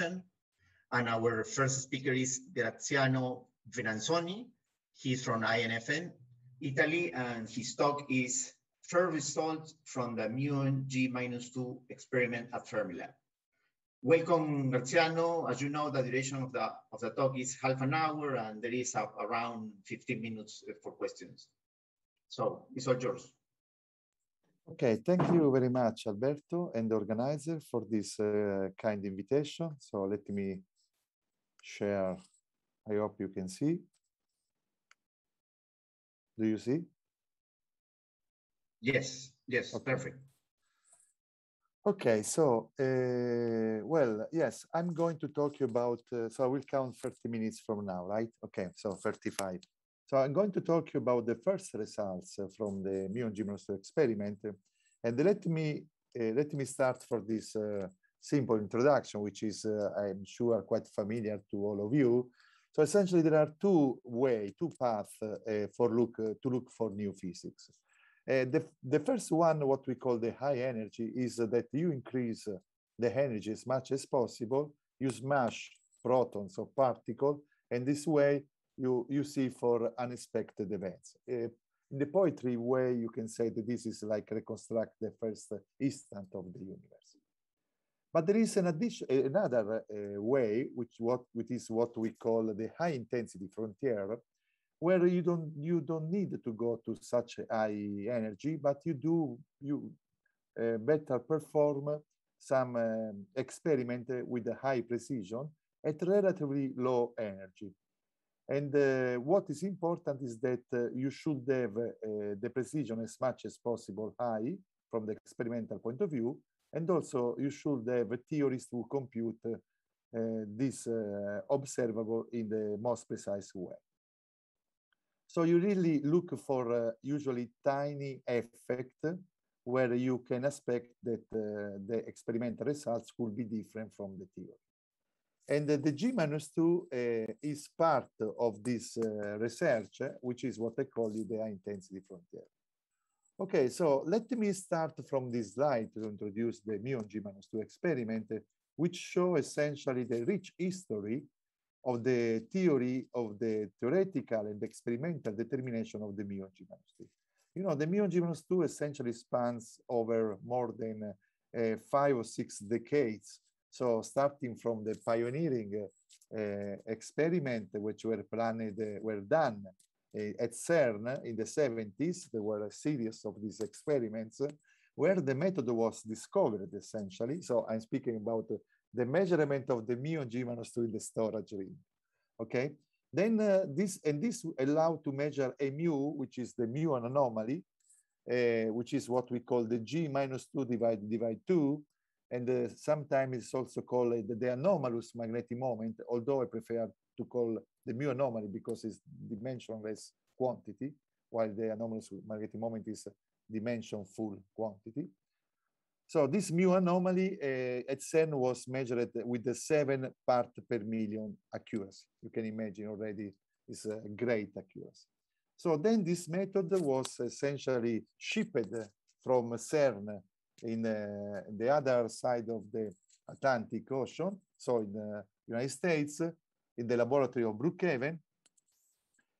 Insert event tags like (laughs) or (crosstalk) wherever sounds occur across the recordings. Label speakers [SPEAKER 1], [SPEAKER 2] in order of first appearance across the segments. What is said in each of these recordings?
[SPEAKER 1] And our first speaker is Graziano Venanzoni. He's from INFN, Italy, and his talk is First Results from the Muon G-2 Experiment at Fermilab. Welcome, Graziano. As you know, the duration of the, of the talk is half an hour, and there is around 15 minutes for questions. So it's all yours. Okay, thank you very much, Alberto and the organizer for this uh, kind invitation. So let me share. I hope you can see. Do you see? Yes, yes, okay. perfect. Okay, so, uh, well, yes, I'm going to talk you about, uh, so I will count 30 minutes from now, right? Okay, so 35. So I'm going to talk you about the first results from the muon gymnast experiment and let me uh, let me start for this uh, simple introduction, which is uh, I'm sure quite familiar to all of you. So essentially, there are two way, two paths for look to look for new physics. the, the first one, what we call the high energy, is that you increase the energy as much as possible, you smash protons or particle, and this way you, you see for unexpected events. Uh, in the poetry way, you can say that this is like reconstruct the first uh, instant of the universe. But there is an addition, eh, another uh, way, which what which is what we call the high intensity frontier, where you don't you don't need to go to such high energy, but you do you uh, better perform some um, experiment with a high precision at relatively low energy. And uh, what is important is that uh, you should have uh, the precision as much as possible high from the experimental point of view. And also you should have theorists who compute uh, this uh, observable in the most precise way. So you really look for uh, usually tiny effect where you can expect that the experimental results will be different from the theory. And the G minus two uh, is part of this uh, research, which is what I call the high intensity frontier. Okay, so let me start from this slide to introduce the muon G minus two experiment, which show essentially the rich history of the theory of the theoretical and experimental determination of the muon G minus two. You know, the muon G minus two essentially spans over more than uh, five or six decades so starting from the pioneering uh, experiment which were planned, uh, were done uh, at CERN in the 70s, there were a series of these experiments where the method was discovered essentially. So I'm speaking about the measurement of the muon G minus 2 in the storage ring. Okay. Then uh, this and this allow to measure a mu, which is the muon anomaly, uh, which is what we call the G minus 2 divided divide 2, and uh, sometimes it's also called uh, the anomalous magnetic moment, although I prefer to call the mu anomaly because it's dimensionless quantity, while the anomalous magnetic moment is dimension full quantity. So this mu anomaly uh, at CERN was measured with the seven part per million accuracy. You can imagine already it's a great accuracy. So then this method was essentially shipped from CERN in uh, the other side of the Atlantic Ocean, so in the United States, in the laboratory of Brookhaven.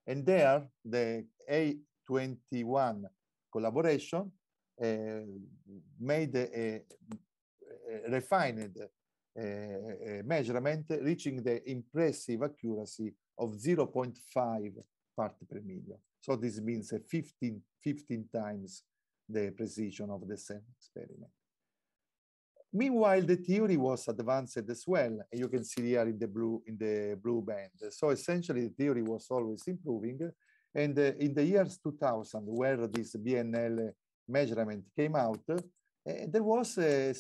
[SPEAKER 1] And there, the A21 collaboration uh, made a, a refined uh, measurement reaching the impressive accuracy of 0.5 part per million. So this means 15, 15 times the precision of the same experiment. Meanwhile, the theory was advanced as well. And you can see here in the blue, in the blue band. So essentially the theory was always improving. And uh, in the years 2000, where this BNL measurement came out, uh, there was an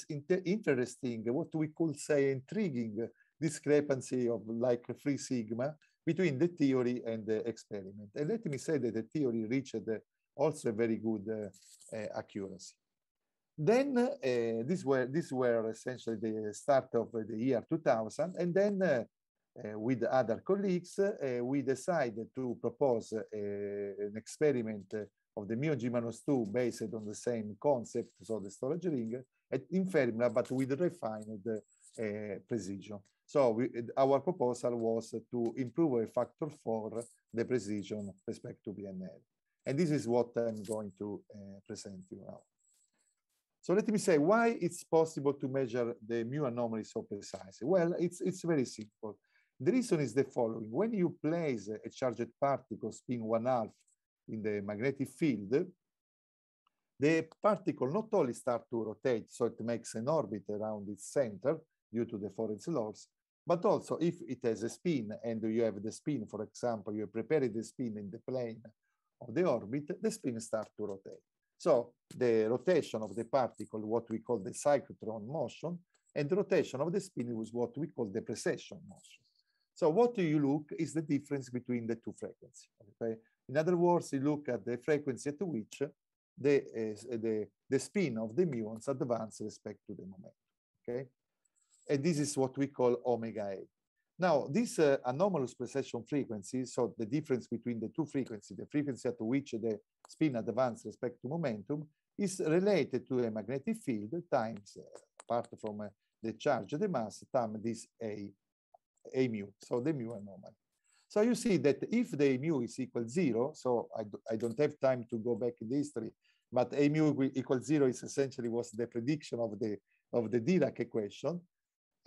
[SPEAKER 1] interesting, what we could say intriguing discrepancy of like three sigma between the theory and the experiment. And let me say that the theory reached uh, also a very good uh, accuracy. Then uh, these, were, these were essentially the start of the year 2000, and then uh, uh, with other colleagues, uh, we decided to propose uh, an experiment of the g 2 based on the same concept, so the storage ring, at, in but with refined precision. So we, our proposal was to improve a factor for the precision respect to BNL. And this is what I'm going to uh, present you now. So let me say why it's possible to measure the mu anomaly so precisely. Well, it's, it's very simple. The reason is the following. When you place a charged particle spin one half in the magnetic field, the particle not only start to rotate, so it makes an orbit around its center due to the Fourier laws, but also if it has a spin and you have the spin, for example, you prepare the spin in the plane of the orbit, the spin starts to rotate. So the rotation of the particle, what we call the cyclotron motion, and the rotation of the spin was what we call the precession motion. So what do you look is the difference between the two frequencies. Okay? In other words, you look at the frequency at which the, uh, the, the spin of the muons advance respect to the momentum. Okay? And this is what we call omega A. Now, these uh, anomalous precession frequencies, so the difference between the two frequencies, the frequency at which the spin advances respect to momentum, is related to a magnetic field times, uh, apart from uh, the charge, the mass, times this A, A mu, so the mu anomaly. So you see that if the mu is equal zero, so I, do, I don't have time to go back in the history, but A mu equals zero is essentially was the prediction of the, of the Dirac equation.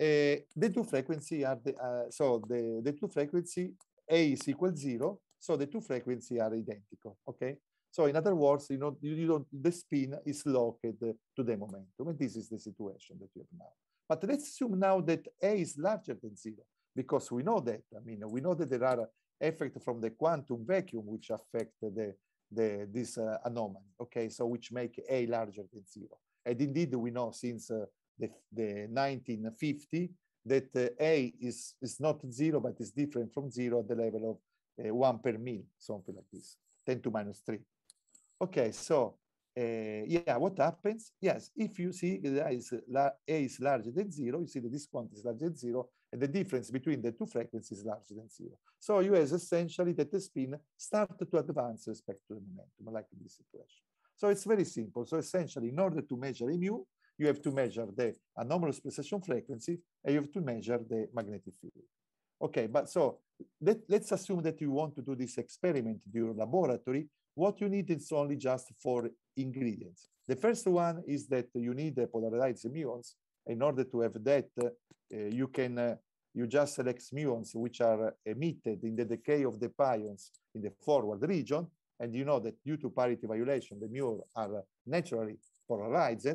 [SPEAKER 1] Eh, the two frequency are the, eh, so the, the two frequency A is equal zero. So the two frequency are identical, okay? So in other words, you know, you, you don't, the spin is locked to the momentum, and this is the situation that you have now. But let's assume now that A is larger than zero, because we know that, I mean, we know that there are effects from the quantum vacuum which affect the, the, this uh, anomaly, okay? So which make A larger than zero. And indeed, we know since uh, the, the 1950 that uh, A is, is not zero, but is different from zero at the level of uh, one per mil, something like this, 10 to minus three. Okay, so uh, yeah, what happens? Yes, if you see that is, A is larger than zero, you see that this quantity is larger than zero, and the difference between the two frequencies is larger than zero. So you have essentially that the spin start to advance respect to the momentum, like this situation. So it's very simple. So essentially, in order to measure mu, you have to measure the anomalous precession frequency and you have to measure the magnetic field. Okay, but so let, us assume that you want to do this experiment in your laboratory. What you need is only just four ingredients. The first one is that you need the polarized muons. In order to have that, uh, you can uh, you just select muons which are emitted in the decay of the pions in the forward region. And you know that due to parity violation, the muons are naturally polarized.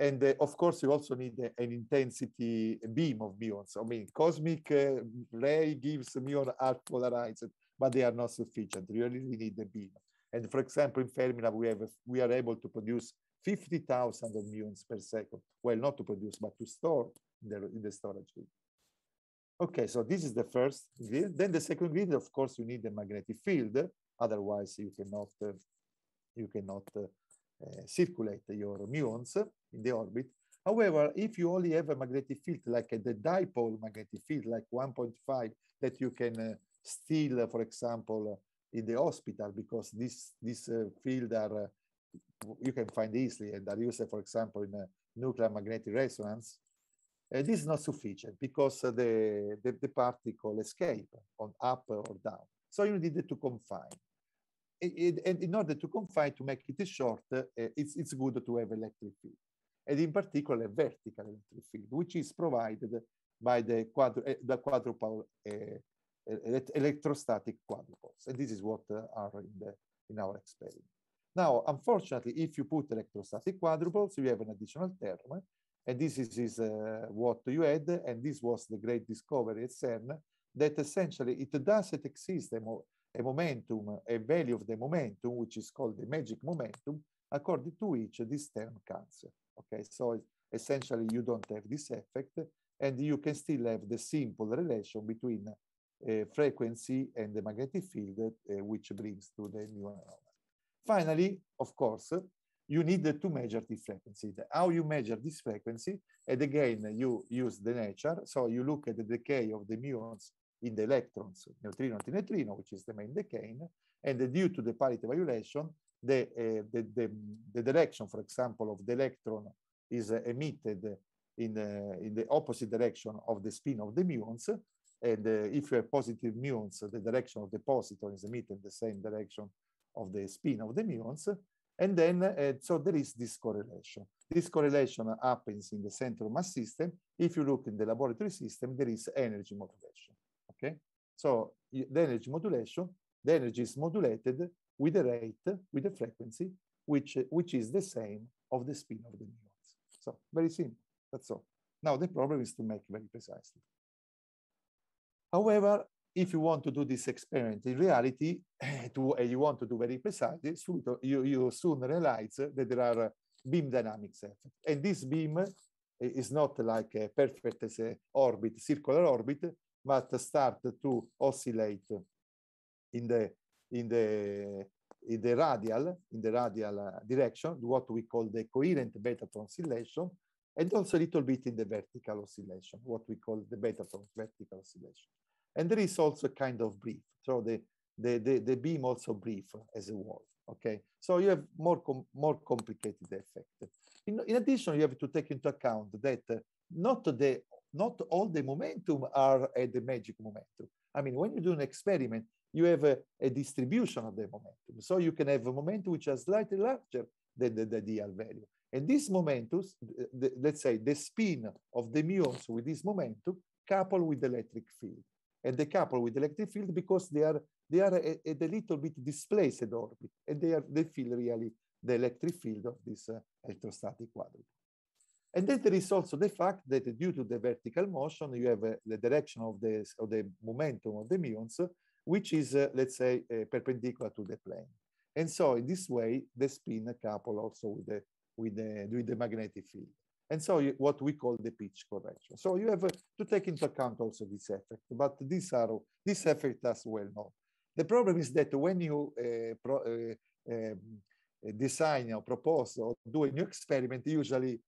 [SPEAKER 1] And uh, of course, you also need uh, an intensity beam of muons. I mean, cosmic uh, ray gives muon are polarized, but they are not sufficient. Really, we need a beam. And for example, in Fermilab, we, have we are able to produce 50,000 of muons per second. Well, not to produce, but to store in the, in the storage grid. Okay, so this is the first grid. Then the second grid, of course, you need a magnetic field. Otherwise, you cannot, uh, you cannot uh, Eh, circulate your muons in the orbit. However, if you only have a magnetic field like the dipole magnetic field, like 1.5, that you can eh, steal, eh, for example, in the hospital, because this this field are you can find easily and are used, for example, in nuclear magnetic resonance. Uh, this is not sufficient because uh, the, the, the, particle escape on up or down. So you need to confine it, and in order to confine, to make it short, uh, it's, it's good to have electric field. And in particular, vertical electric field, which is provided by the, quadru eh, the quadrupole uh, electrostatic quadrupoles. And this is what uh, are in, the, in our experiment. Now, unfortunately, if you put electrostatic quadruples, you have an additional term. And this is, is what you had. And this was the great discovery at CERN that essentially it doesn't exist a momentum, a value of the momentum, which is called the magic momentum, according to which this term cancels. Okay, so essentially you don't have this effect, and you can still have the simple relation between uh, frequency and the magnetic field, uh, which brings to the new element. Finally, of course, you need to measure the frequency. How you measure this frequency, and again, you use the nature. So you look at the decay of the muons in the electrons, neutrino, antineutrino, which is the main decay, And due to the parity violation, the, uh, the, the, the, direction, for example, of the electron is uh, emitted in, uh, in the opposite direction of the spin of the muons. And if you have positive muons, the direction of the positron is emitted in the same direction of the spin of the muons. And then, so there is this correlation. This correlation happens in the central mass system. If you look in the laboratory system, there is energy modulation. So the energy modulation, the energy is modulated with a rate, with a frequency, which, which is the same of the spin of the neurons. So very simple, that's all. Now the problem is to make very precisely. However, if you want to do this experiment in reality, (clears throat) to, uh, you want to do very precisely, you, you soon realize that there are beam dynamics effects, And this beam eh, is not like a perfect orbit, circular orbit, but start to oscillate in the in the in the radial in the radial uh, direction, what we call the coherent beta oscillation, and also a little bit in the vertical oscillation, what we call the beta vertical oscillation. And there is also a kind of brief. So the the, the, the beam also brief as a wall. Okay, so you have more com more complicated effect. In, in addition, you have to take into account that uh, not the not all the momentum are at the magic momentum. I mean, when you do an experiment, you have a, a distribution of the momentum. So you can have a momentum which are slightly larger than the, the ideal value. And this momentum, let's say the spin of the muons with this momentum, coupled with the electric field. And they couple with the electric field because they are they are a, a little bit displaced orbit, and they are they feel really the electric field of this uh, electrostatic quadrupole. And then there is also the fact that due to the vertical motion, you have uh, the direction of the, of the momentum of the muons, which is, uh, let's say, uh, perpendicular to the plane. And so in this way, the spin couple also with the, with the, with the magnetic field. And so you, what we call the pitch correction. So you have uh, to take into account also this effect, but these are, this effect as well known. The problem is that when you uh, pro, uh, um, design or propose or do a new experiment, usually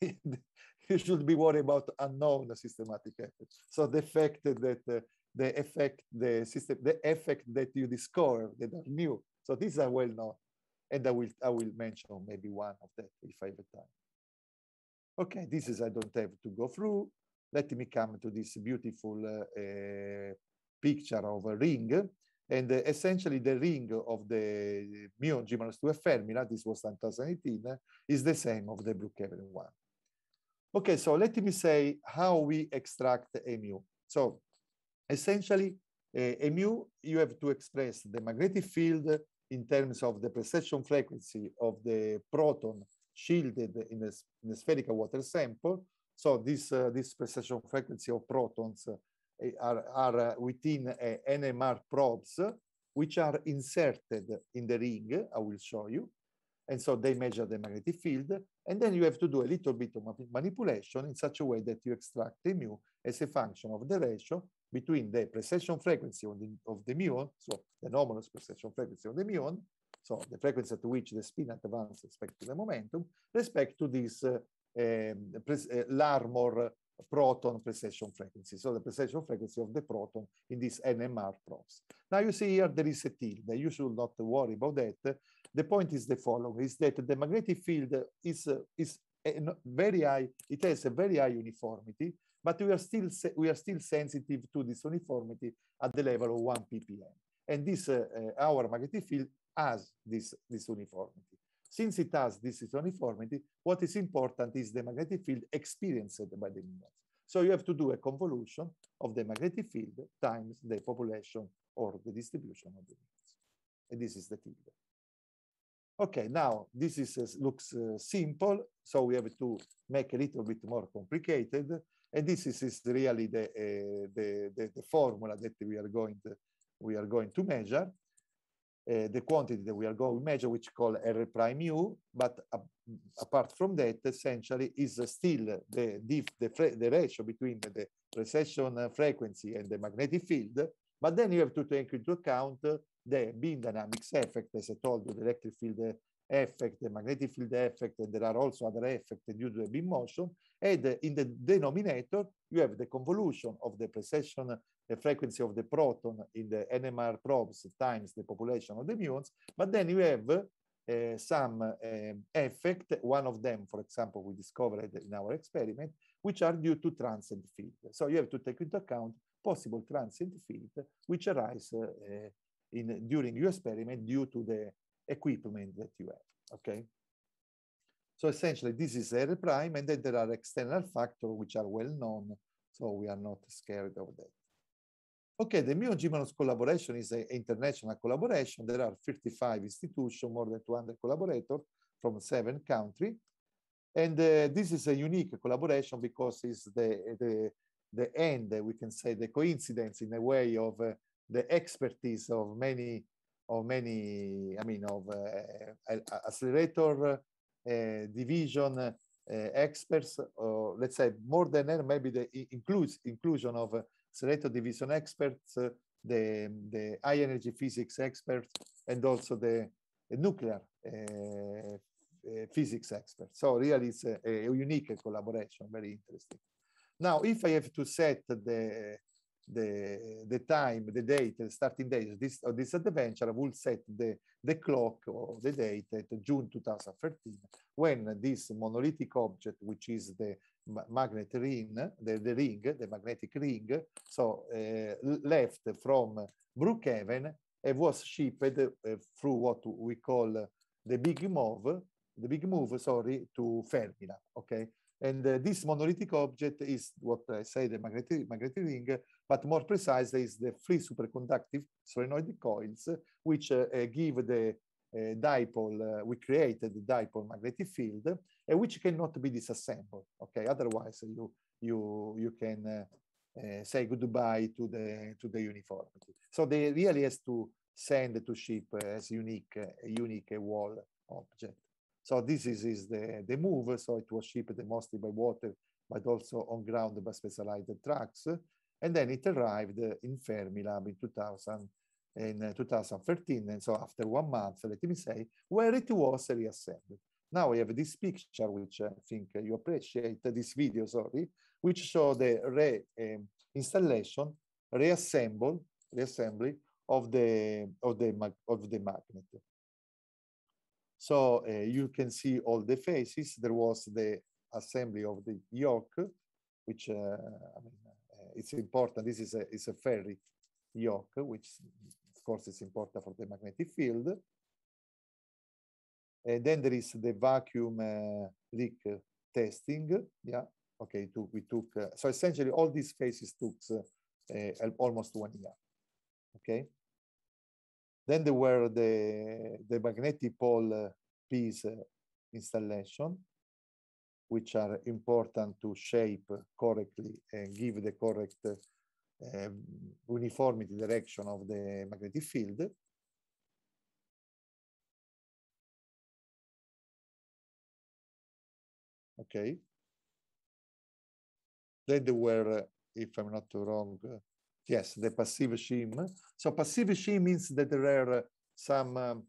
[SPEAKER 1] (laughs) you should be worried about unknown systematic effects. So the fact that uh, the effect, the system, the effect that you discover that are new. So these are well known, and I will I will mention maybe one of that if I have time. Okay, this is I don't have to go through. Let me come to this beautiful uh, uh, picture of a ring. And uh, essentially, the ring of the muon G minus 2 fermi. this was 2018, is the same of the Brookhaven one. Okay, so let me say how we extract the mu. So essentially, eh, mu, you have to express the magnetic field in terms of the precession frequency of the proton shielded in a, in a spherical water sample. So this, uh, this precession frequency of protons eh, are, are uh, within uh, eh, NMR probes, which are inserted in the ring, I will show you. And so they measure the magnetic field. And then you have to do a little bit of manipulation in such a way that you extract the mu as a function of the ratio between the precession frequency of the, of the muon, so the anomalous precession frequency of the muon, so the frequency at which the spin advances respect to the momentum, respect to this uh, um, uh, Larmor proton precession frequency, so the precession frequency of the proton in these NMR probes. Now you see here there is a tilde. You should not worry about that the point is the following, is that the magnetic field is, is very high, it has a very high uniformity, but we are still, we are still sensitive to this uniformity at the level of 1 ppm. And this, uh, uh, our magnetic field has this, this uniformity. Since it has this uniformity, what is important is the magnetic field experienced by the minerals. So you have to do a convolution of the magnetic field times the population or the distribution of the minerals. And this is the field. Okay, now this is, uh, looks uh, simple, so we have to make a little bit more complicated. And this is, is really the, uh, the, the, the, formula that we are going to, we are going to measure, uh, the quantity that we are going to measure, which call R prime U, but apart from that, essentially, is still the, the, the ratio between the, the precession frequency and the magnetic field, but then you have to take into account the beam dynamics effect, as I told you, the electric field effect, the magnetic field effect, and there are also other effects due to the beam motion. And in the denominator, you have the convolution of the precession frequency of the proton in the NMR probes times the population of the muons, but then you have uh, some um, effect, one of them, for example, we discovered in our experiment, which are due to transient field. So you have to take into account possible transient field which arise uh, in, during your experiment due to the equipment that you have, okay? So essentially, this is error prime, and then there are external factors which are well known, so we are not scared of that. Okay, the Mion Gimanos collaboration is an international collaboration. There are 35 institutions, more than 200 collaborators from seven countries. And uh, this is a unique collaboration because it's the, the, the end, we can say, the coincidence in a way of uh, the expertise of many, of many, I mean, of uh, uh, uh, accelerator division experts, or let's say more than that, maybe the includes inclusion of accelerator division experts, the, the high energy physics experts, and also the nuclear uh, physics experts. So really it's a, a, unique collaboration, very interesting. Now, if I have to set the the, the time, the date, the starting date of this, of this adventure will set the, the clock or the date at June 2013, when this monolithic object, which is the magnet ring, the, the ring, the magnetic ring, so uh, left from Brookhaven and was shipped uh, through what we call the big move, the big move, sorry, to Fermilab okay? And uh, this monolithic object is what I say the magnetic, magnetic ring, but more precisely is the free superconductive solenoid coils, which uh, uh, give the uh, dipole, uh, we created the dipole magnetic field, uh, which cannot be disassembled. Okay, otherwise you you you can say goodbye to the to the uniformity. So they really has to send to ship as unique unique wall object. So this is, is the, the move. So it was shipped mostly by water, but also on ground by specialized trucks. And then it arrived in Fermilab in 2000, in uh, 2013. And so after one month, let me say, where it was reassembled. Now I have this picture, which I think you appreciate, this video, sorry, which show the re um, installation, reassemble, reassembly of the, of the, of the magnet. So uh, you can see all the faces. There was the assembly of the yoke, which uh, I mean, uh, it's important. This is a, it's a ferry yoke, which of course is important for the magnetic field. And then there is the vacuum uh, leak testing. Yeah, okay, took, we took, uh, so essentially all these phases took uh, uh, almost one year, okay? Then there were the, the magnetic pole uh, piece uh, installation, which are important to shape correctly and give the correct um, uniformity direction of the magnetic field. Okay. Then there were, uh, if I'm not wrong, Yes, the passive shim. So passive shim means that there are some um,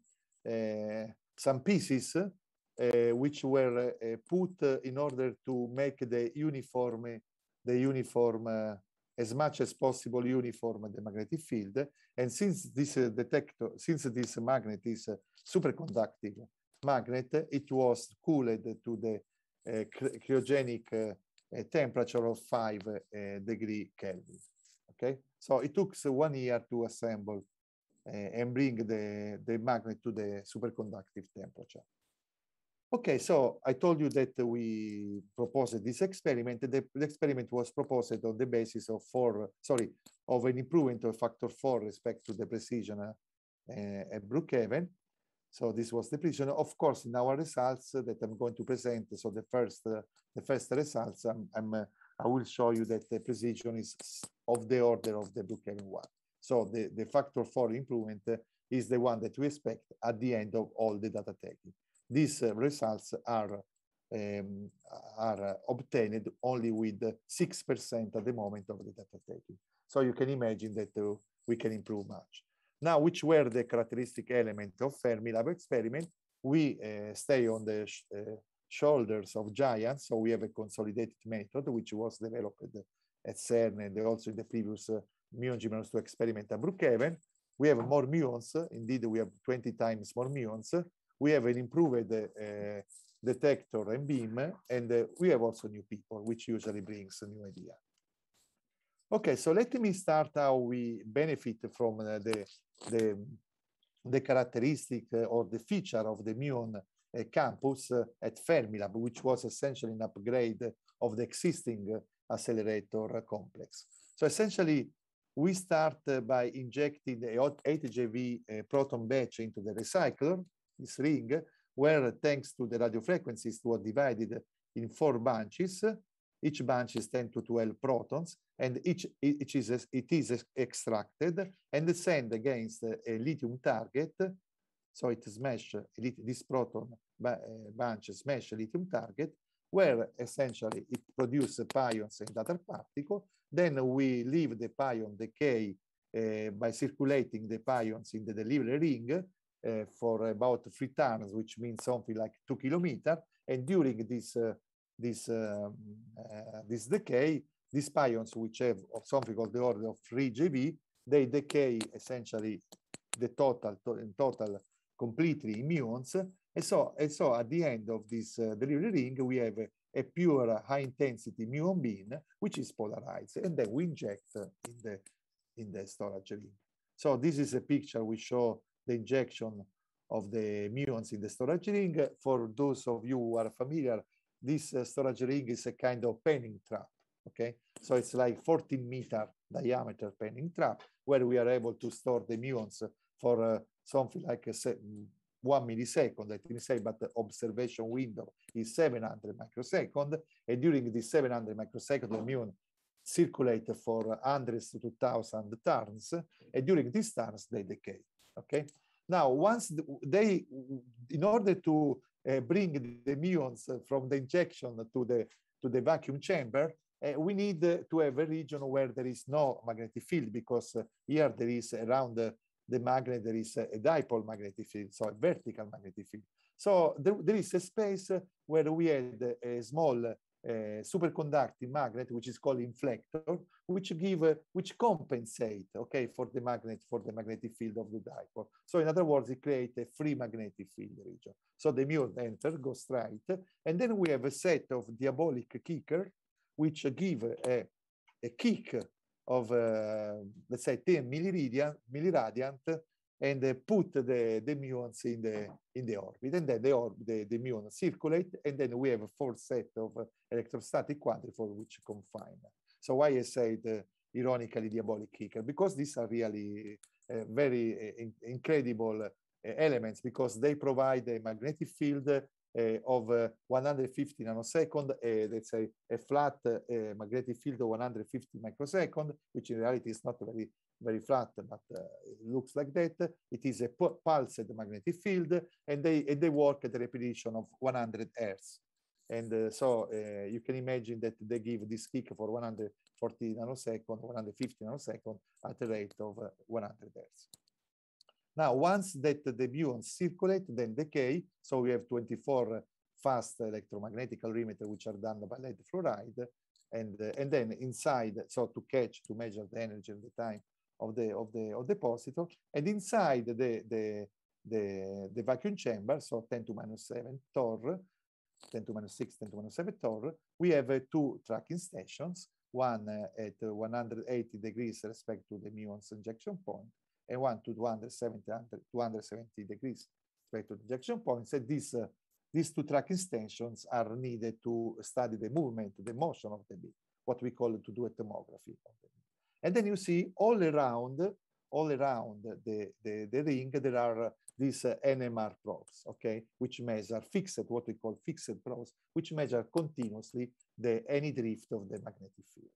[SPEAKER 1] uh, some pieces uh, which were uh, put in order to make the uniform the uniform as much as possible uniform the magnetic field. And since this detector, since this magnet is superconductive magnet, it was cooled to the cryogenic temperature of five degree Kelvin. Okay, so it took one year to assemble eh, and bring the, the magnet to the superconductive temperature. Okay, so I told you that we proposed this experiment. The, the, experiment was proposed on the basis of four, sorry, of an improvement of factor four respect to the precision uh, at Brookhaven. So this was the precision. Of course, in our results that I'm going to present, so the first, uh, the first results, I'm, I'm uh, I will show you that the precision is of the order of the Brookhaven one. So the, the factor for improvement uh, is the one that we expect at the end of all the data taking. These uh, results are, um, are uh, obtained only with 6% at the moment of the data taking. So you can imagine that uh, we can improve much. Now, which were the characteristic element of Fermi lab experiment? We uh, stay on the uh, shoulders of giants. So we have a consolidated method, which was developed at CERN and also in the previous uh, muon g 2 experiment at Brookhaven. We have more muons. Indeed, we have 20 times more muons. We have an improved uh, detector and beam, and uh, we have also new people, which usually brings a new idea. Okay, so let me start how we benefit from uh, the, the, the, characteristic uh, or the feature of the muon campus at Fermilab, which was essentially an upgrade of the existing accelerator complex. So essentially, we start uh, by injecting the 8JV uh, proton batch into the recycler, this ring, where thanks to the radio frequencies, it was divided in four bunches. Each bunch is 10 to 12 protons, and each, each is, it is extracted and sent against a lithium target so it smash this proton eh, bunch smash lithium target, where essentially it produces pions and other particle. Then we leave the pion decay uh, by circulating the pions in the delivery ring uh, for about three turns, which means something like two kilometer. And during this uh, this this decay, these pions, which have something of the order of 3 GV, they decay essentially the total to, in total completely muons, And so, and so at the end of this uh, delivery ring, we have a, a pure high intensity muon beam, which is polarized, and then we inject in the, in the storage ring. So this is a picture we show the injection of the muons in the storage ring. For those of you who are familiar, this uh, storage ring is a kind of penning trap, okay? So it's like 14 meter diameter penning trap where we are able to store the muons for uh, something like a one millisecond, let me say, but the observation window is 700 microsecond. And during this 700 microsecond, the muon circulate for hundreds to thousands turns. And during these turns, they decay, okay? Now, once they, in order to uh, bring the muons from the injection to the, to the vacuum chamber, uh, we need uh, to have a region where there is no magnetic field because uh, here there is around uh, the magnet, there is a, a dipole magnetic field, so a vertical magnetic field. So there, there is a space where we had a small uh, superconducting magnet, which is called inflector, which give uh, which compensate okay for the magnet for the magnetic field of the dipole. So in other words, it creates a free magnetic field region. So the muon enter goes straight, and then we have a set of diabolic kicker, which give a, a kick of, eh, let's say, 10 milliradian, milliradiant and put the, the muons in the, in the orbit. And then the, orbit the, the muons circulate, and then we have a fourth set of electrostatic quadrifold which confine. So why I said eh, ironically diabolic kicker because these are really uh, very uh, in incredible uh, elements because they provide a magnetic field Eh, of eh, 150 nanosecond, eh, let's say a flat magnetic field of 150 microsecond, which in reality is not very very flat, but uh, it looks like that. It is a pulsed magnetic field, and they and they work at a repetition of 100 hertz. And uh, so uh, you can imagine that they give this kick for 140 nanosecond, 150 nanosecond at a rate of 100 hertz. Now, once that the muons circulate, then decay. So we have 24 fast electromagnetic calorimeter, which are done by lead fluoride. And, uh, and then inside, so to catch, to measure the energy and the time of the, of the, of the positron, And inside the, the, the, the vacuum chamber, so 10 to minus 7 torr, 10 to minus 6, 10 to minus 7 torr, we have uh, two tracking stations, one uh, at 180 degrees respect to the muons injection point, and 1 to 270, 270 degrees straight to the junction points. And these, uh, these two track extensions are needed to study the movement, the motion of the beam, what we call to do a tomography. And then you see all around, all around the, the, the ring, there are uh, these uh, NMR probes, okay, which measure fixed, what we call fixed probes, which measure continuously the any drift of the magnetic field.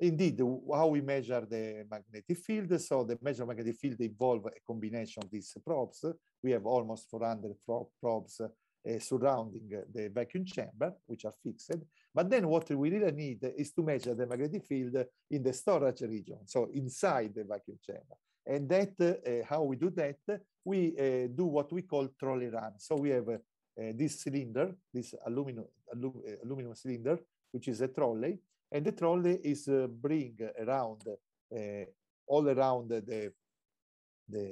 [SPEAKER 1] Indeed, how we measure the magnetic field. So the measure magnetic field involve a combination of these probes. We have almost 400 probes uh, surrounding the vacuum chamber, which are fixed. But then what we really need is to measure the magnetic field in the storage region, so inside the vacuum chamber. And that, uh, how we do that, we uh, do what we call trolley run. So we have this cylinder, this aluminum, aluminum cylinder, which is a trolley, and the trolley is uh, bring around, uh, all around the, the,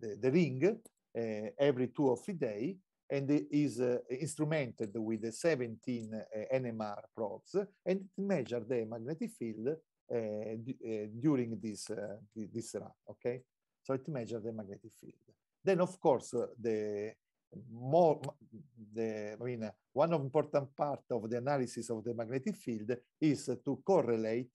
[SPEAKER 1] the, the ring uh, every two of a day and is uh, instrumented with the 17 uh, NMR probes and measure the magnetic field uh, uh during this, this run, okay? So it measures the magnetic field. Then of course, the more the I mean one important part of the analysis of the magnetic field is to correlate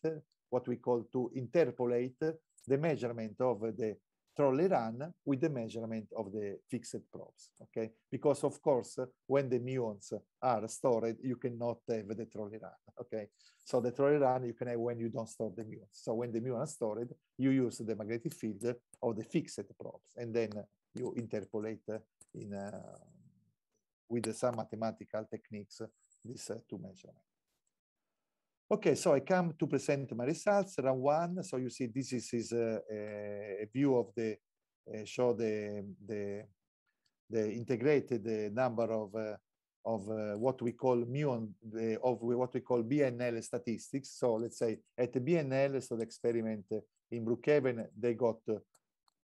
[SPEAKER 1] what we call to interpolate the measurement of the trolley run with the measurement of the fixed probes okay because of course when the muons are stored you cannot have the trolley run okay so the trolley run you can have when you don't store the muons so when the muons are stored you use the magnetic field of the fixed probes and then you interpolate in, uh, with some mathematical techniques these uh, two measurements. Okay, so I come to present my results, round one. So you see this is, is eh, eh, a view of the, show the, the, the integrated number of, of what we call muon, of what we call BNL statistics. So let's say at the BNL, so the experiment in Brookhaven, they got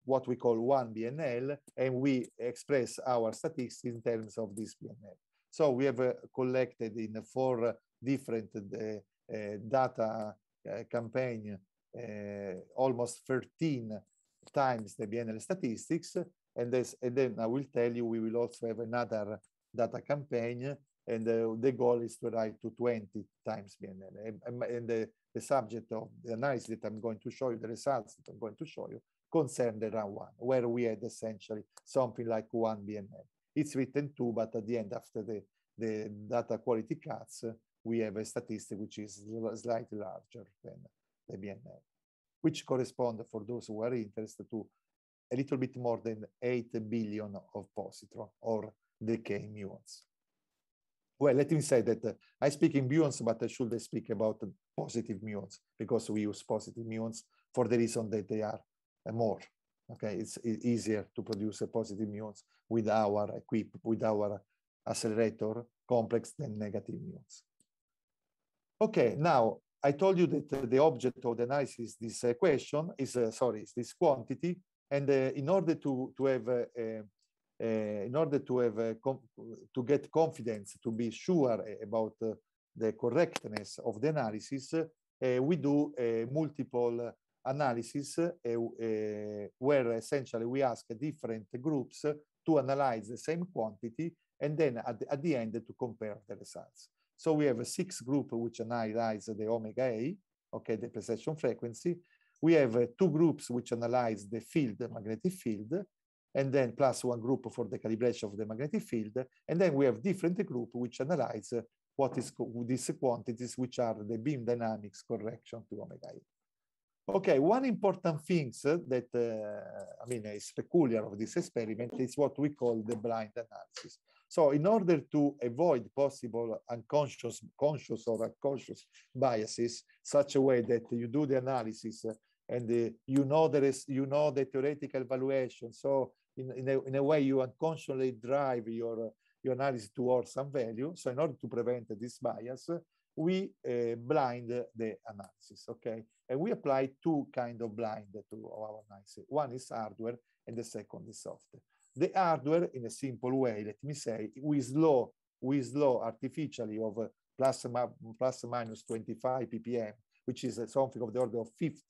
[SPEAKER 1] what we call one BNL, and we express our statistics in terms of this BNL. So we have uh, collected in four different uh, uh data uh, campaign uh, almost 13 times the BNL statistics, and, this, and, then I will tell you we will also have another data campaign, and the goal is to arrive to 20 times BNL. And, and the, the subject of the analysis that I'm going to show you, the results that I'm going to show you, concerned around one, where we had essentially something like one BML. It's written two, but at the end, after the, the data quality cuts, we have a statistic which is slightly larger than the BNL, which correspond for those who are interested to a little bit more than 8 billion of positron or decay muons. Well, let me say that uh, I speak in muons, but I should speak about positive muons because we use positive muons for the reason that they are more. Okay, it's easier to produce a positive muons with our equip, with our accelerator complex than negative muons. Okay, now I told you that the object of the analysis, this equation uh, is, uh, sorry, is this quantity. And uh, in order to, to have, uh, in order to have, uh, to get confidence, to be sure uh, about the correctness of the analysis, we do multiple analysis where essentially we ask different groups to analyze the same quantity and then at the, at the end to compare the results. So we have a six group which analyze the omega A, okay, the precession frequency. We have uh, two groups which analyze the field, the magnetic field, and then plus one group for the calibration of the magnetic field. And then we have different group which analyze uh, what is these quantities, which are the beam dynamics correction to omega A. Okay, one important thing that, uh, I mean, is peculiar of this experiment is what we call the blind analysis. So in order to avoid possible unconscious, conscious or unconscious biases, such a way that you do the analysis uh, and uh, you know there is, you know the theoretical valuation. So in, in, a, in a way you unconsciously drive your, uh, your analysis towards some value. So in order to prevent this bias, we uh, blind the analysis, okay? And we apply two kind of blind to our analysis. One is hardware and the second is software. The hardware, in a simple way, let me say, we slow, we slow artificially of plus, plus minus 25 ppm, which is something of the order of 50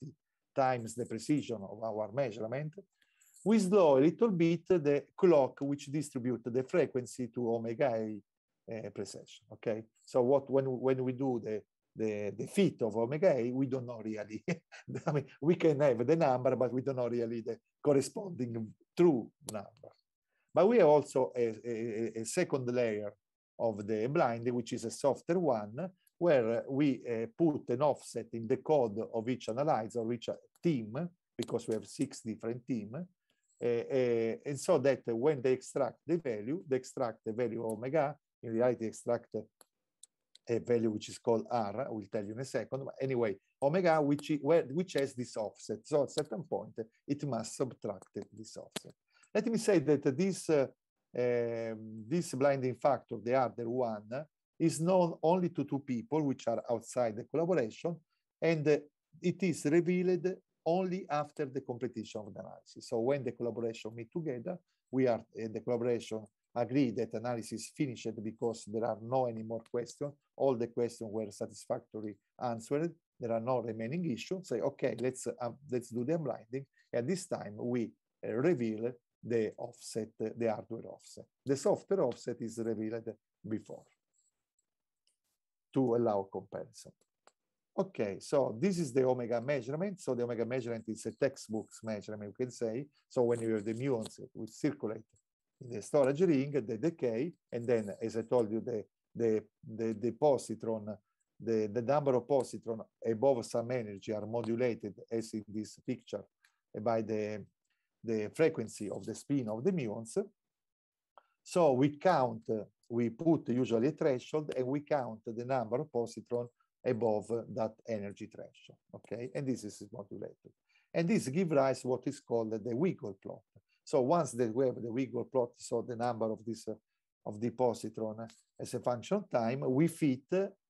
[SPEAKER 1] times the precision of our measurement. We slow a little bit the clock which distributes the frequency to omega A uh, precession. Okay, so what when when we do the the, the fit of omega a, we don't know really. (laughs) I mean, we can have the number, but we don't know really the corresponding true number. But we have also a, a, a second layer of the blind, which is a softer one, where we uh, put an offset in the code of each analyzer, each eh, team, because we have six different teams, Uh, uh, and so that when they extract the value, they extract the value omega in reality extract a value which is called R, I will tell you in a second. But anyway, omega, which, where, which has this offset. So at certain point, it must subtract this offset. Let me say that this, uh, um, this blinding factor, the other one, is known only to two people, which are outside the collaboration, and uh, it is revealed only after the completion of the analysis. So when the collaboration meet together, we are in the collaboration agree that analysis finished because there are no any more questions. All the questions were satisfactorily answered. There are no remaining issues. Say, okay, let's, uh, let's do the unblinding. At this time, we uh, reveal the offset, the hardware offset. The software offset is revealed before to allow comparison. Okay, so this is the omega measurement. So the omega measurement is a textbook measurement, you can say. So when you have the muons, it will circulate in the storage ring, the decay, and then, as I told you, the, the, the, the positron, the, the number of positron above some energy are modulated, as in this picture, by the, the frequency of the spin of the muons. So we count, we put usually a threshold, and we count the number of positron above that energy threshold, okay? And this is modulated. And this gives rise what is called the Wiggle plot so once that we have the wiggle plot, so the number of this of the positron as a function of time, we fit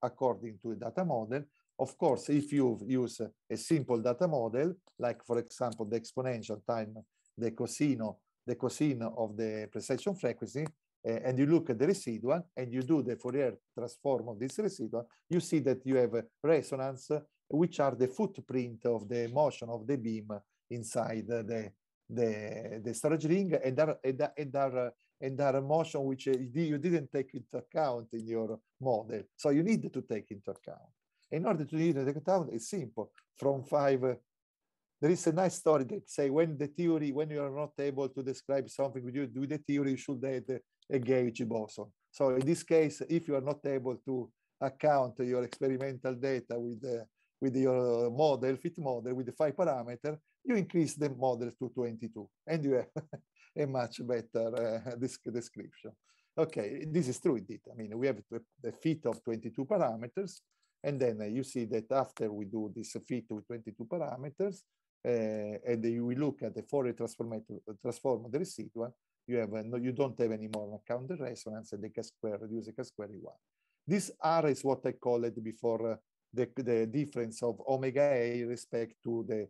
[SPEAKER 1] according to a data model. Of course, if you use a simple data model, like for example, the exponential time, the cosine, the cosine of the precession frequency, uh, and you look at the residual and you do the Fourier transform of this residual, you see that you have resonance, which are the footprint of the motion of the beam inside the, the, the storage ring and their, and and and their motion, which uh, you didn't take into account in your model. So you need to take into account. In order to take into account, it's simple. From five, uh, there is a nice story that say when the theory, when you are not able to describe something with, you, do the theory, you should add a gauge boson. So in this case, if you are not able to account your experimental data with, the uh, with your model, fit model, with the five parameter, you increase the model to 22 and you have (laughs) a much better uh, description. Okay, this is true indeed. I mean, we have the fit of 22 parameters and then uh, you see that after we do this fit with 22 parameters uh, and we look at the Fourier transform, transform of the residual, you, have uh, no, you don't have any more counter resonance and the k-square, reduce the k-square 1. This R is what I called before uh, the, the difference of omega A respect to the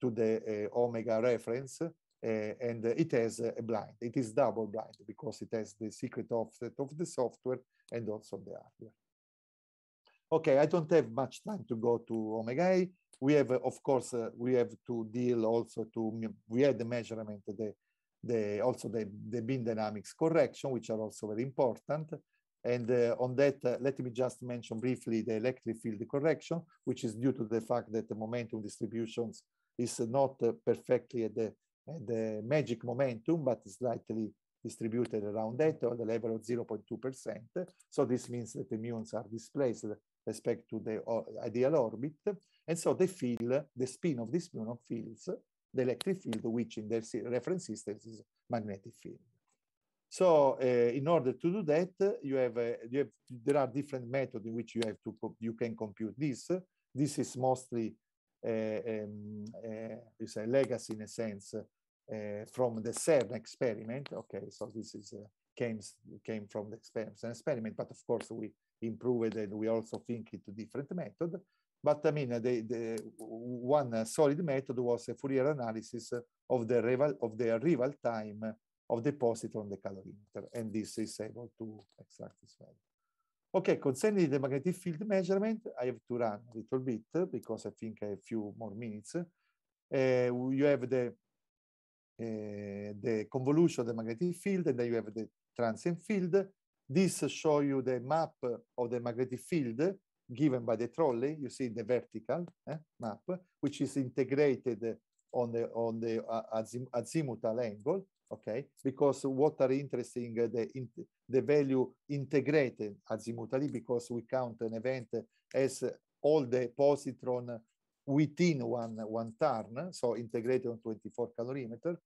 [SPEAKER 1] to the eh, omega reference, eh, and it has a blind. It is double blind because it has the secret offset of the software and also the hardware. Okay, I don't have much time to go to omega A. We have, of course, eh, we have to deal also to, we had the measurement, the, the, also the, the beam dynamics correction, which are also very important. And uh, on that, uh, let me just mention briefly the electric field correction, which is due to the fact that the momentum distributions is not perfectly at the, at the magic momentum, but slightly distributed around that or the level of 0.2%. So this means that the muons are displaced respect to the uh, ideal orbit. And so they feel, the spin of this muon feels the electric field, which in their reference systems is magnetic field. So uh, in order to do that, you have, eh, you have there are different methods in which you have to you can compute this. This is mostly Ehm, you say legacy in a sense from the CERN experiment. Okay, so this is uh, came came from the experiment, experiment, but of course we improved and we also think it different method. But I mean, the, the one solid method was a Fourier analysis of the rival of the arrival time of deposit on the calorimeter, and this is able to extract this value. Okay, concerning the magnetic field measurement, I have to run a little bit because I think I have a few more minutes. Uh, you have the, uh, the convolution of the magnetic field, and then you have the transient field. This show you the map of the magnetic field given by the trolley. You see the vertical eh, map, which is integrated on the, on the uh, azimuthal angle okay? Because what are interesting, uh, the, the value integrated azimutally, because we count an event as all the positron within one, one turn, so integrated on 24 calorimeter.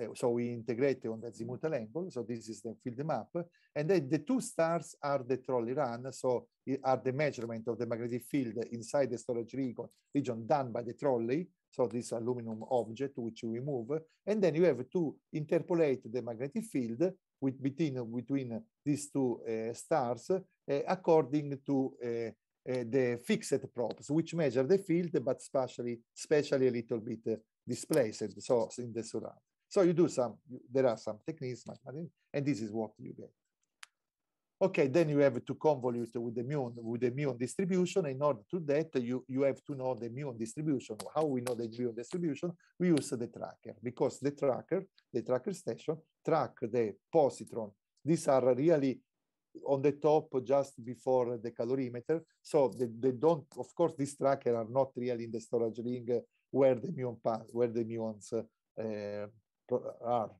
[SPEAKER 1] Uh, so we integrate on the azimuthal angle, so this is the field map. And then the two stars are the trolley run, so are the measurement of the magnetic field inside the storage region done by the trolley, so this aluminum object which you move, and then you have to interpolate the magnetic field with, between, between these two uh, stars uh, according to uh, uh the fixed props, which measure the field, but specially specially a little bit uh, displaced, so in the surround. So you do some, there are some techniques, and this is what you get. Okay, then you have to convolute with the muon with the muon distribution. In order to that, you, you have to know the muon distribution. How we know the muon distribution? We use the tracker because the tracker, the tracker station, track the positron. These are really on the top just before the calorimeter. So they, they don't, of course, these tracker are not really in the storage ring where the muon pass, where the muons uh, are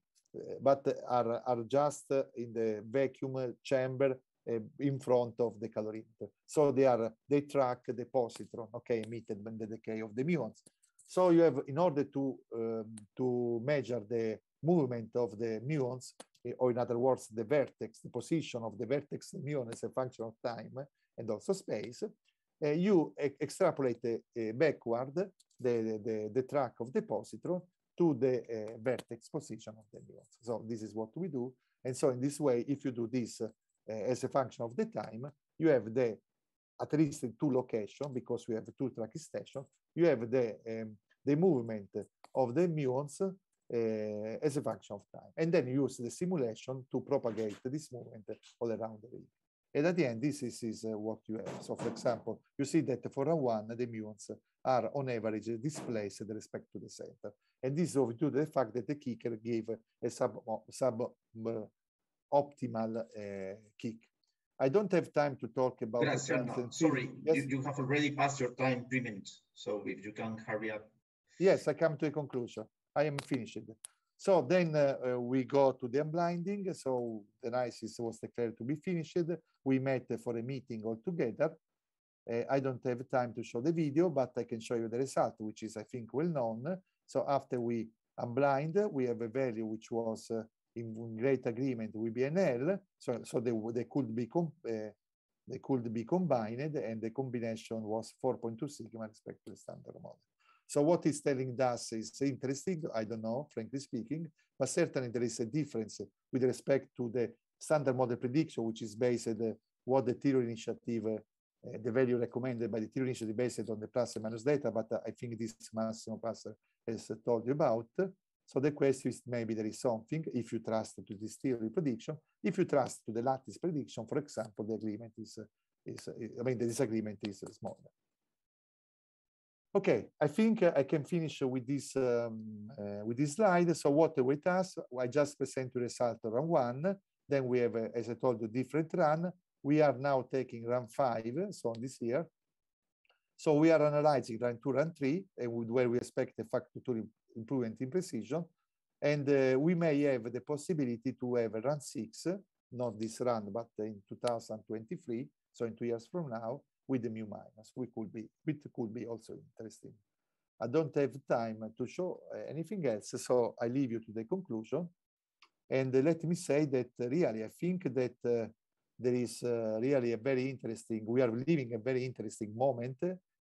[SPEAKER 1] but are, are just in the vacuum chamber eh, in front of the calorimeter. So they are they track the positron, okay, emitted when the decay of the muons. So you have in order to um, to measure the movement of the muons, eh, or in other words, the vertex, the position of the vertex muon as a function of time and also space, uh, you extrapolate uh, backward the, the, the, track of the positron to the uh, vertex position of the neurons. So this is what we do. And so in this way, if you do this uh, as a function of the time, you have the at least in two locations, because we have two track stations, you have the, um, the movement of the muons uh, as a function of time. And then use the simulation to propagate this movement all around the ring. And at the end, this is, is uh, what you have. So for example, you see that for a one, the muons are on average displaced with respect to the center. And this is due to the fact that the kicker gave a sub, sub mm, optimal uh, kick. I don't have time to talk about Grazie, Sorry, yes? you, you have already passed your time three minutes. So if you can hurry up. Yes, I come to a conclusion. I am finished. So then uh, we go to the unblinding. So the NICE was declared to be finished. We met for a meeting all together. Uh, I don't have time to show the video, but I can show you the result, which is, I think, well known. So after we unblind, we have a value which was uh, in great agreement with BNL. So, so they, they could be uh, they could be combined, and the combination was 4.2 sigma respect to the standard model. So what is telling us is interesting. I don't know, frankly speaking, but certainly there is a difference with respect to the standard model prediction, which is based on uh, what the theory initiative uh, uh, the value recommended by the theory initially based on the plus and minus data, but I think this Massimo plus has told you about. So the question is maybe there is something, if you trust to this theory prediction, if you trust to the lattice prediction, for example, the agreement is, is, is I mean, the disagreement is smaller. Okay, I think I can finish with this um, uh, with this slide. So what with us, I just present the result of run one. Then we have, as I told you, different run. We are now taking run five, so this year. So we are analyzing run two, run three, and eh, where we expect a factor two improvement in precision. And uh, we may have the possibility to have a run six, not this run, but in 2023, so in two years from now, with the mu minus, we could be, it could be also interesting. I don't have time to show eh, anything else, so I leave you to the conclusion. And let me say that really, I think that there is uh, really a very interesting, we are living a very interesting moment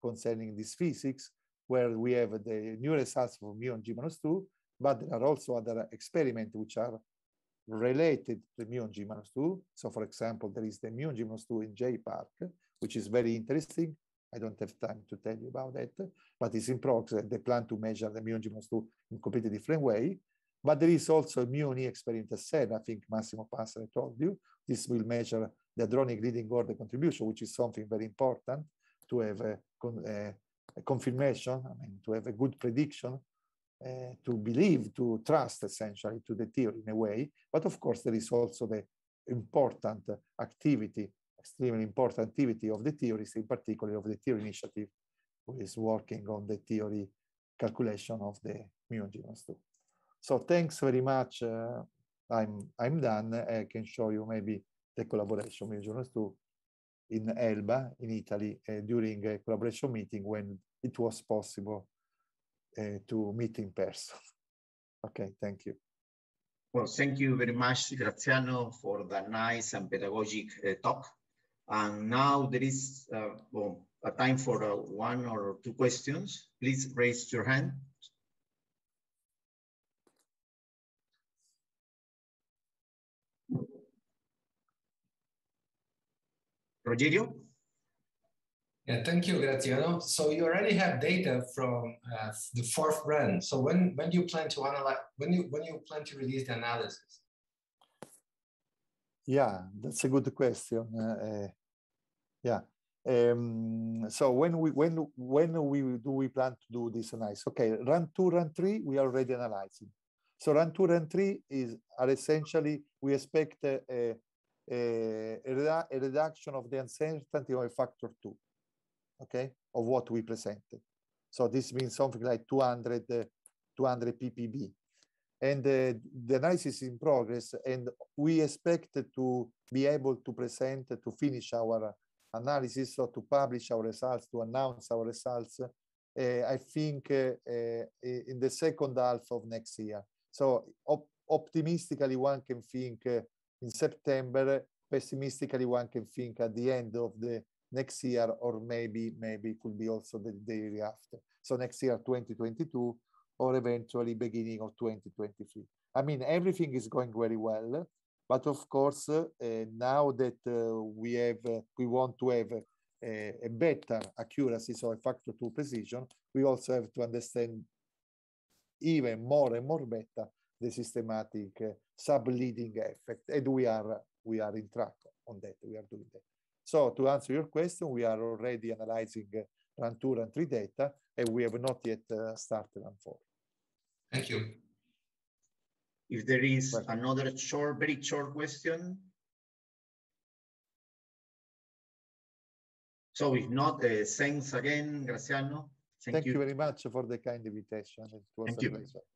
[SPEAKER 1] concerning this physics, where we have the new results from muon G minus 2, but there are also other experiments which are related to muon G minus 2. So for example, there is the muon G minus 2 in J Park, which is very interesting. I don't have time to tell you about that, but it's in progress. They plan to measure the muon G minus 2 in a completely different way. But there is also a muon experiment. E experiment I think Massimo Passer told you, this will measure the hadronic leading order contribution, which is something very important to have a, a, a confirmation, I mean, to have a good prediction, uh, to believe, to trust essentially to the theory in a way. But of course, there is also the important activity, extremely important activity of the theories, in particular of the theory initiative, who is working on the theory calculation of the muon g-2. So thanks very much. Uh, I'm, I'm done. Eh, I can show you maybe the collaboration with Jonas in Elba, in Italy, uh, during a collaboration meeting when it was possible uh, to meet in person. (laughs) okay, thank you. Well, thank you very much, Graziano, for the nice and pedagogic uh, talk. And now there is uh, well, a time for uh, one or two questions. Please raise your hand. Rogério, Yeah, thank you, Graziano. So you already have data from uh, the fourth run. So when when do you plan to analyze? When you when you plan to release the analysis? Yeah, that's a good question. Uh, uh, yeah. Um, so when we when when we do we plan to do this analysis? Okay, run two, run three, we are already analyzing. So run two, run three is are essentially we expect a uh, uh, Eh, a, a reduction of the uncertainty a factor two, okay, of what we presented. So this means something like 200, eh, 200 ppb. And eh, the analysis is in progress, and we expect to be able to present, to finish our analysis, so to publish our results, to announce our results, uh, I think uh, uh, in the second half of next year. So op optimistically, one can think in September, pessimistically one can think at the end of the next year or maybe maybe it could be also the, day after. So next year 2022 or eventually beginning of 2023. I mean everything is going very well, but of course uh, now that uh, we have uh, we want to have uh, a better accuracy, so a factor two precision, we also have to understand even more and more better the systematic subleading effect. And we are, we are in track on that, we are doing that. So to answer your question, we are already analyzing run two, and three data, and we have not yet uh, started run four. Thank you. If there is well, another short, very short question.
[SPEAKER 2] So if not, uh, thanks again, Graciano.
[SPEAKER 1] Thank, Thank you. you. very much for the kind invitation. It was Thank a pleasure.